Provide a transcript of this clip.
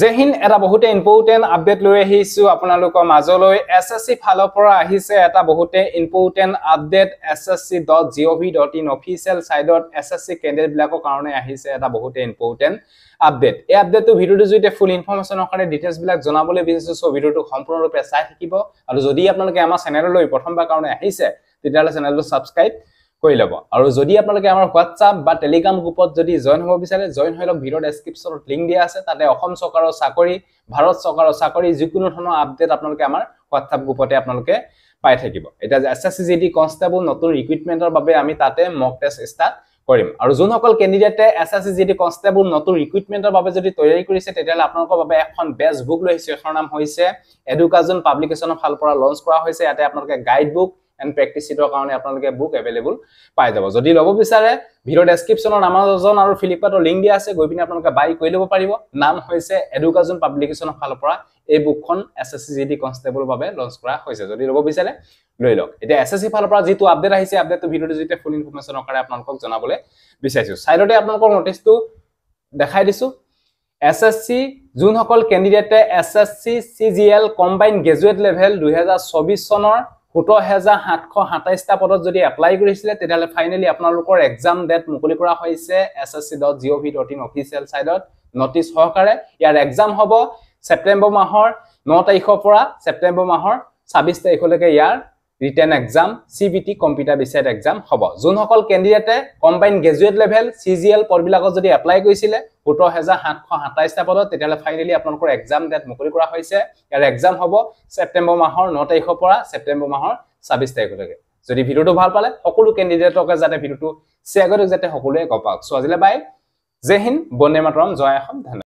জেহিন এটা বহুতে important update লৈ আহিছোঁ আপোনালোকৰ মাজলৈ এছ এছ চি ফালৰ পৰা আহিছে এটা বহুতে important update S S C dot G O' V dot in official ছাইডত এছ এছ চি কেণ্ডিডেটবিলাকৰ কাৰণে আহিছে এটা বহুতে ইম্পৰ্টেণ্ট আপডেট এই আপডেটটো ভিডিঅ'টোৰ জৰিয়তে ফুল ইনফৰ্মেশ্যনৰ কাৰণে ডিটেইলছবিলাক জনাবলৈ বিচাৰিছোঁ চ' ভিডিঅ'টো সম্পূৰ্ণৰূপে চাই থাকিব আৰু যদি আপোনালোকে আমাৰ চেনেললৈ প্ৰথমবাৰ কাৰণে আহিছে তেতিয়াহ'লে চেনেলটো ছাবস্ক্ৰাইব কৰি ল'ব আৰু যদি আপোনালোকে আমাৰ হোৱাটছআপ বা টেলিগ্ৰাম গ্ৰুপত যদি জইন হ'ব বিচাৰে জইন হৈ লওক ভিডিঅ' ডেছক্ৰিপশ্যনত লিংক দিয়া আছে তাতে অসম চৰকাৰৰ চাকৰি ভাৰত চৰকাৰৰ চাকৰি যিকোনো ধৰণৰ আপডেট আপোনালোকে আমাৰ হোৱাটছআপ গ্ৰুপতে আপোনালোকে পাই থাকিব এতিয়া S S C G D constable নতুন ৰিকুইটমেণ্টৰ বাবে আমি তাতে মক টেষ্ট ষ্টাৰ্ট কৰিম আৰু যোনসকল কেণ্ডিডেটে S S C G D constable নতুন ৰিক্ৰুইটমেণ্টৰ বাবে যদি তৈয়াৰী কৰিছে তেতিয়াহ'লে আপোনালোকৰ বাবে এখন বেষ্ট বুক লৈ আহিছোঁ এখন নাম হৈছে এডুকাজন পাব্লিকেশ্যনৰ ফালৰ পৰা লঞ্চ কৰা হৈছে ইয়াতে আপোনালোকে গাইড বুক এণ্ড প্ৰেক্টিচ শ্বিটৰ কাৰণে আপোনালোকে বুক এভেইলেবল পাই যাব যদি ল'ব বিচাৰে ভিডিঅ' ডেছক্ৰিপশ্যনত আমাজন আৰু ফ্লিপকাৰ্টৰ লিংক দিয়া আছে গৈ পিনি আপোনালোকে বাই কৰি ল'ব পাৰিব নাম হৈছে এডুকাজন পাব্লিকেশ্যনৰ ফালৰ পৰা এই বুকখন S S C G D কনষ্টেবলৰ বাবে লঞ্চ কৰা হৈছে যদি ল'ব বিচাৰে লৈ লওক এতিয়া এছ এছ চি ফালৰ পৰা যিটো আপডেট আহিছে আপডেটটো ভিডিঅ'টো যেতিয়া ফুল ইনফৰ্মেশ্যনৰ কাৰণে আপোনালোকক জনাবলৈ বিচাৰিছো চাইডতে আপোনালোকৰ ন'টিছটো দেখাই দিছো এছ এছ চি যোনসকল কেণ্ডিডেটে S S C C G L combine graduate level দুহেজাৰ চৌবিছ চনৰ সোতৰ হেজাৰ সাতশ সাতাইশটা পদত যদি এপ্লাই কৰিছিলে তেতিয়াহ'লে ফাইনেলি আপোনালোকৰ এক্সাম ডেট মুকলি কৰা হৈছে S S C dot G O V dot in official ছাইডত নটিচ সহকাৰে ইয়াৰ এক্সাম হ'ব ছেপ্টেম্বৰ মাহৰ ন তাৰিখৰ পৰা ছেপ্টেম্বৰ মাহৰ ছাব্বিছ তাৰিখলৈকে ইয়াৰ written exam C B T computer বিচাৰ এক্সাম হ'ব যোনসকল কেণ্ডিডেটে combine graduate level C G L পদবিলাকত যদি এপ্লাই কৰিছিলে সোতৰ হেজাৰ সাতশ সাতাইছটা পদত তেতিয়াহ'লে ফাইনেলি আপোনালোকৰ এক্সাম ডেট মুকলি কৰা হৈছে ইয়াৰ এক্সাম হ'ব ছেপ্টেম্বৰ মাহৰ ন তাৰিখৰ পৰা ছেপ্টেম্বৰ মাহৰ ছাব্বিছ তাৰিখলৈকে যদি ভিডিঅ'টো ভাল পালে সকলো কেণ্ডিডেটকে যাতে ভিডিঅ'টো শ্বেয়াৰ কৰি দিয়ক যাতে সকলোৱে গম পাওক চ' আজিলৈ বাই জে হিন্দ বন্দে মাতৰম জয় আসম ধন্যবাদ